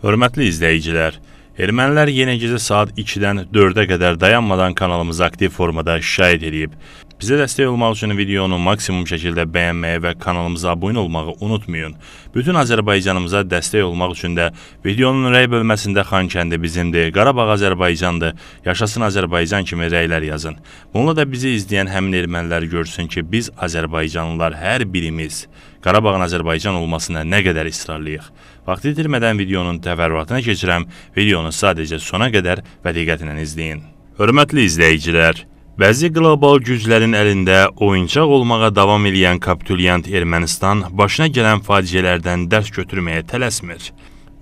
Hörmətli izleyiciler, ermənilər yenə gecə saat 2-dən 4-ə qədər dayanmadan kanalımıza aktiv formada şahit edib. Bizə dəstək olmaq üçün videonu maksimum şəkildə bəyənməyi və kanalımıza abunə olmağı unutmayın. Bütün Azərbaycanımıza dəstək olmaq üçün də videonun rəy bölməsində Xankəndi bizimdir, Qarabağ Azərbaycandır, yaşasın Azərbaycan kimi rəylər yazın. Bununla da bizi izləyən həmin ermənilər görsün ki, biz Azərbaycanlılar hər birimiz Qarabağın Azərbaycan olmasına nə qədər israrlıyıq. Vaxt itirmədən videonun təfərrüatına keçirəm. Videonu sadəcə sona qədər və diqqətlə izləyin. Hörmətli izləyicilər, Bəzi qlobal güclərin əlində oyuncaq olmağa davam edən kapitulyant Ermənistan başına gələn faciələrdən dərs götürməyə tələsmir.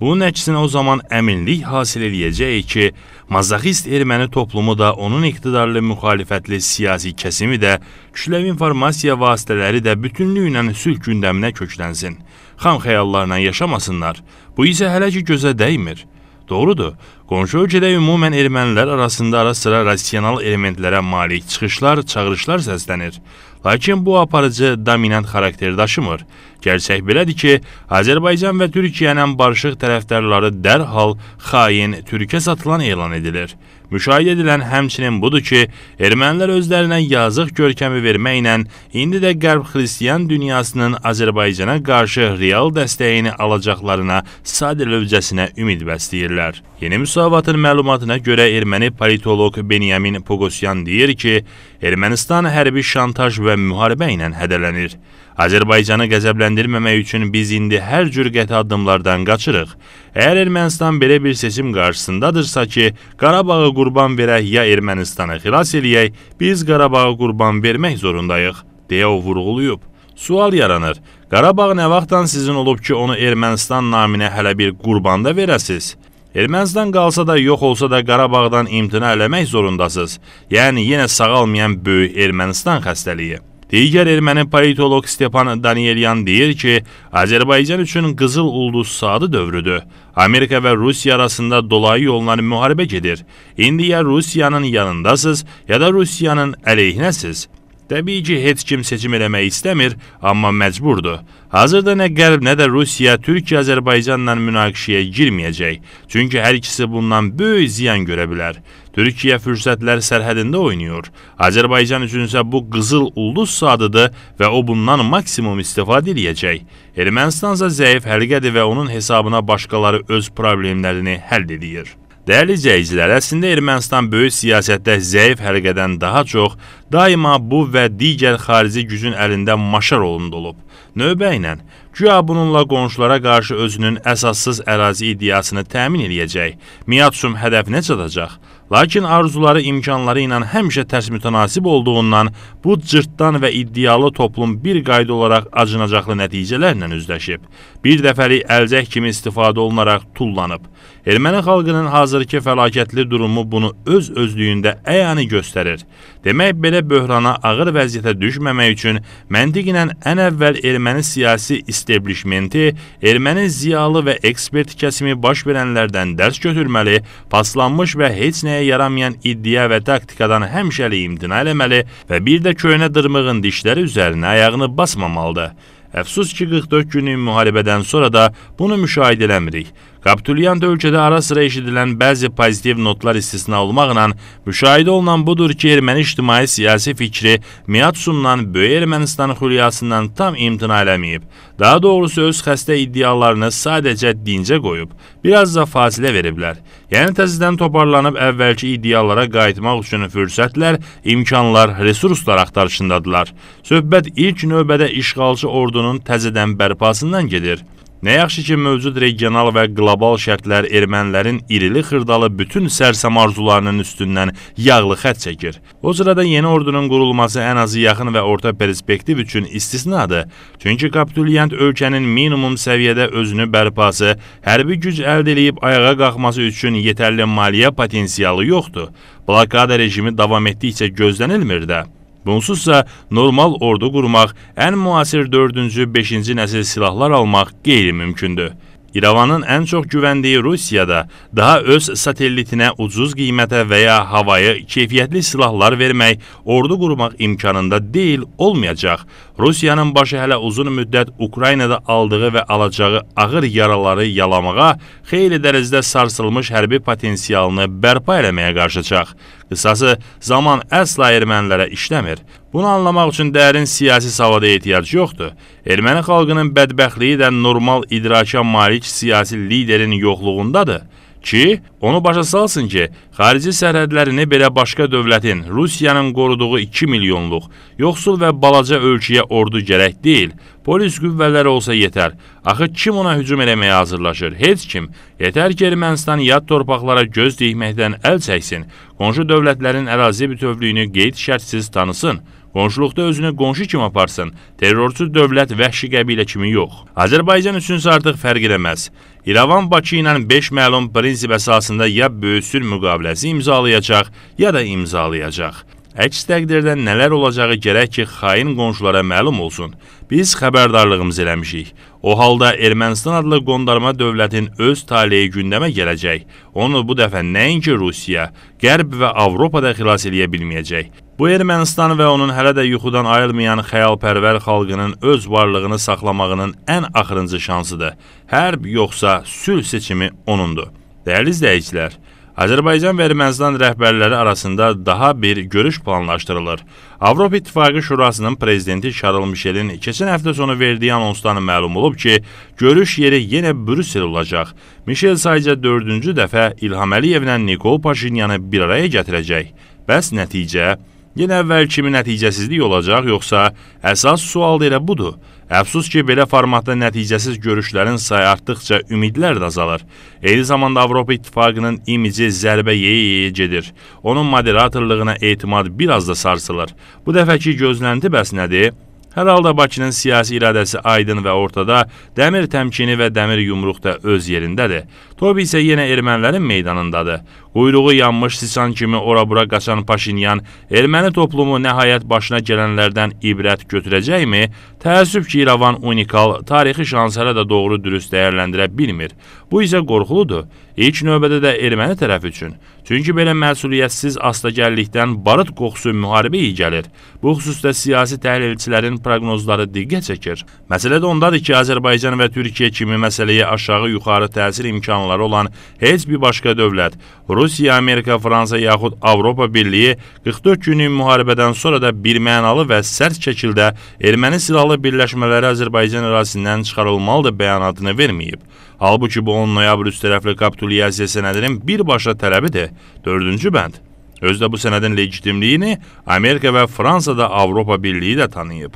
Bunun əksinə o zaman əminlik hasil eləyəcək ki, mazaxist erməni toplumu da, onun iqtidarlı müxalifətli siyasi kəsimi də, kütləvi informasiya vasitələri də bütünlüklə sülh gündəminə köklənsin. Xam xəyallarla yaşamasınlar. Bu isə hələ ki gözə dəymir. Doğrudur. Qonşu ölkədə ümumən ermənilər arasında ara-sıra rasional elementlərə malik çıxışlar, çağırışlar səslənir. Lakin bu aparıcı dominant xarakteri daşımır. Gerçək belədir ki, Azərbaycan və Türkiyənin barışıq tərəfdarları dərhal xain Türkə satılan elan edilir. Müşahidə edilən həmçinin budur ki, ermənilər özlərinə yazıq görkəmi verməklə indi də qərb xristiyan dünyasının Azərbaycana qarşı real dəstəyini alacaqlarına sadə lövcəsinə ümid bəsləyirlər. Yeni müsavatın məlumatına görə erməni politolog Benyamin Pogosyan deyir ki, Ermənistan hərbi şantaj və müharibə ilə hədələnir. Azərbaycanı qəzəbləndirməmək üçün biz indi hər cür qəti addımlardan qaçırıq. Əgər Ermənistan belə bir seçim qarşısındadırsa ki, Qarabağı qurban verək ya Ermənistanı xilas eləyək, biz Qarabağı qurban vermək zorundayıq, deyə o vurğulayıb. Sual yaranır. Qarabağ nə vaxtdan sizin olub ki, onu Ermənistan naminə hələ bir qurbanda verəsiz? Ermənistan qalsa da, yox olsa da Qarabağdan imtina eləmək zorundasınız. Yəni yenə sağalmayan böyük Ermənistan xəstəliyi. Digər erməni politoloq Stepan Daniyelyan deyir ki, Azərbaycan üçün qızıl ulduz saatı dövrüdür. Amerika və Rusiya arasında dolayı yolla müharibə gedir. İndi ya Rusiyanın yanındasınız, ya da Rusiyanın əleyhinəsiz. Təbii ki, heç kim seçim eləmək istəmir, amma məcburdur. Hazırda nə Qərb, nə də Rusiya Türkiyə Azərbaycanla münaqişəyə girməyəcək. Çünki hər ikisi bundan böyük ziyan görə bilər. Türkiyə fürsətlər sərhədində oynayır. Azərbaycan üçünsə bu qızıl ulduz sadıdır və o bundan maksimum istifadə eləyəcək. Ermənistansa zəif həlqədir və onun hesabına başqaları öz problemlərini həll edir. Dəyərli izləyicilər, əslində Ermənistan böyük siyasətdə zəif hərqədən daha çox daima bu və digər xarici gücün əlində maşar olunda olub. Növbə ilə Güya bununla qonşulara qarşı özünün əsassız ərazi iddiasını təmin edəcək. Miyatsum hədəfinə çatacaq. Lakin arzuları imkanları ilə həmişə tərs mütənasib olduğundan bu cırtdan və iddialı toplum bir qayda olaraq acınacaqlı nəticələrlə üzləşib. Bir dəfəlik əlcək kimi istifadə olunaraq tullanıb. Erməni xalqının hazırki fəlakətli durumu bunu öz özlüyündə əyani göstərir. Demək belə böhrana ağır vəziyyətə düşməmək üçün məntiqlə ən əvvəl erməni siyasi istifadə isteblişmenti erməni ziyalı və ekspert kəsimi baş verənlərdən dərs götürməli, paslanmış və heç nəyə yaramayan iddia və taktikadan həmişəlik imtina eləməli və bir də köhnə dırmığın dişləri üzərinə ayağını basmamalıdır. Əfsus ki, 44 günlük müharibədən sonra da bunu müşahidə eləmirik. Kapitulyanda ölkədə ara sıra eşidilən bəzi pozitiv notlar istisna olmaqla müşahidə olunan budur ki, erməni ictimai-siyasi fikri Miyatsundan Böyük Ermənistan xülyasından tam imtina eləməyib. Daha doğrusu öz xəstə iddialarını sadəcə dincə qoyub, biraz da fasilə veriblər. Yəni təzədən toparlanıb əvvəlki iddialara qayıtmaq üçün fürsətlər, imkanlar, resurslar axtarışındadılar. Söhbət ilk növbədə işğalçı ordunun təzədən bərpasından gedir. Nə yaxşı ki, mövcud regional və qlobal şərtlər ermənilərin irili xırdalı bütün sərsəm arzularının üstündən yağlı xət çəkir. O sırada yeni ordunun qurulması ən azı yaxın və orta perspektiv üçün istisnadır. Çünki kapituliyant ölkənin minimum səviyyədə özünü bərpası, hərbi güc əldə edib ayağa qalxması üçün yetərli maliyyə potensialı yoxdur. Blokada rejimi davam etdikcə gözlənilmir də. Bunsuzsa normal ordu qurmaq, ən müasir 4-cü, 5-ci nəsil silahlar almaq qeyri-mümkündür. İrəvanın ən çox güvəndiyi Rusiyada daha öz satellitinə ucuz qiymətə və ya havayı keyfiyyətli silahlar vermək, ordu qurmaq imkanında deyil, olmayacaq. Rusiyanın başı hələ uzun müddət Ukraynada aldığı və alacağı ağır yaraları yalamağa, xeyli dərəcədə sarsılmış hərbi potensialını bərpa eləməyə qarşıçaq. Qısası, zaman əsla ermənilərə işləmir. Bunu anlamaq üçün dərin siyasi savada ehtiyac yoxdur. Erməni xalqının bədbəxtliyi də normal idraka malik siyasi liderin yoxluğundadır ki, onu başa salsın ki, xarici sərhədlərini belə başqa dövlətin, Rusiyanın qoruduğu 2 milyonluq, yoxsul və balaca ölkəyə ordu gərək deyil, polis qüvvələri olsa yetər. Axı kim ona hücum eləməyə hazırlaşır? Heç kim. Yetər ki, Ermənistan yad torpaqlara göz diyməkdən əl çəksin, qonşu dövlətlərin ərazi bütövlüyünü qeyd şərtsiz tanısın. Qonşuluqda özünü qonşu kimi aparsın. Terrorçu dövlət vəhşi qəbilə kimi yox. Azərbaycan üçünsə artıq fərq eləməz. İrəvan Bakı ilə 5 məlum prinsip əsasında ya böyük sülh müqaviləsi imzalayacaq, ya da imzalayacaq. Əks təqdirdə nələr olacağı gərək ki, xain qonşulara məlum olsun. Biz xəbərdarlığımız eləmişik. O halda Ermənistan adlı qondarma dövlətin öz taleyi gündəmə gələcək. Onu bu dəfə nəinki Rusiya, Qərb və Avropada xilas eləyə bilməyəcək. Bu Ermənistan və onun hələ də yuxudan ayrılmayan xəyalpərvər xalqının öz varlığını saxlamağının ən axırıncı şansıdır. Hərb yoxsa sülh seçimi onundur. Dəyərli izləyicilər, Azərbaycan və Ermənistan rəhbərləri arasında daha bir görüş planlaşdırılır. Avropa İttifaqı Şurasının prezidenti Charles Michelin keçən həftə sonu verdiyi anonsdan məlum olub ki, görüş yeri yenə Brüssel olacaq. Michel sadəcə 4-cü dəfə İlham Əliyevlə Nikol Paşinyanı bir araya gətirəcək. Bəs nəticə Yenə əvvəl kimi nəticəsizlik olacaq, yoxsa əsas sual da elə budur. Əfsus ki, belə formatda nəticəsiz görüşlərin sayı artdıqca ümidlər də azalır. Eyni zamanda Avropa İttifaqının imici zərbə yeyə-yeyə gedir. Onun moderatorluğuna etimad biraz da sarsılır. Bu dəfəki gözlənti bəs nədir? Hər halda Bakının siyasi iradəsi aydın və ortada, dəmir təmkini və dəmir yumruq da öz yerindədir. Tobi isə yenə ermənilərin meydanındadır. Quyruğu yanmış sisan kimi ora-bura qaçan Paşinyan erməni toplumu nəhayət başına gələnlərdən ibrət götürəcəkmi? Təəssüf ki, İrəvan unikal, tarixi şansərə də doğru dürüst dəyərləndirə bilmir. Bu isə qorxuludur. İlk növbədə də erməni tərəfi üçün. Çünki belə məsuliyyətsiz astagəllikdən barıt qoxusu müharibə iyi gəlir. Bu xüsusda siyasi təhlilçilərin proqnozları diqqət çəkir. Məsələ də ondadır ki, Azərbaycan və Türkiyə kimi məsələyə aşağı-yuxarı təsir imkanları olan heç bir başqa dövlət Rusiya, Amerika, Fransa yaxud Avropa Birliyi 44 günlük müharibədən sonra da birmənalı və sərt şəkildə erməni silahlı birləşmələri Azərbaycan ərazisindən çıxarılmalıdır bəyanatını verməyib. Halbuki bu 10 noyabr üst tərəfli kapitulyasiya sənədinin birbaşa tələbidir. 4-cü bənd. Özdə bu sənədin legitimliyini Amerika və Fransada Avropa Birliyi də tanıyıb.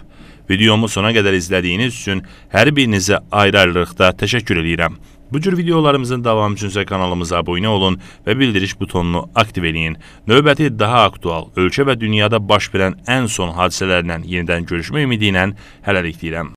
Videomu sona qədər izlədiyiniz üçün hər birinizə ayrı-ayrılıqda təşəkkür edirəm. Bu cür videolarımızın davamı üçünsə kanalımıza abunə olun və bildiriş butonunu aktiv eləyin. Növbəti daha aktual, ölkə və dünyada baş verən ən son hadisələrlə yenidən görüşmək ümidi ilə hələlik deyirəm.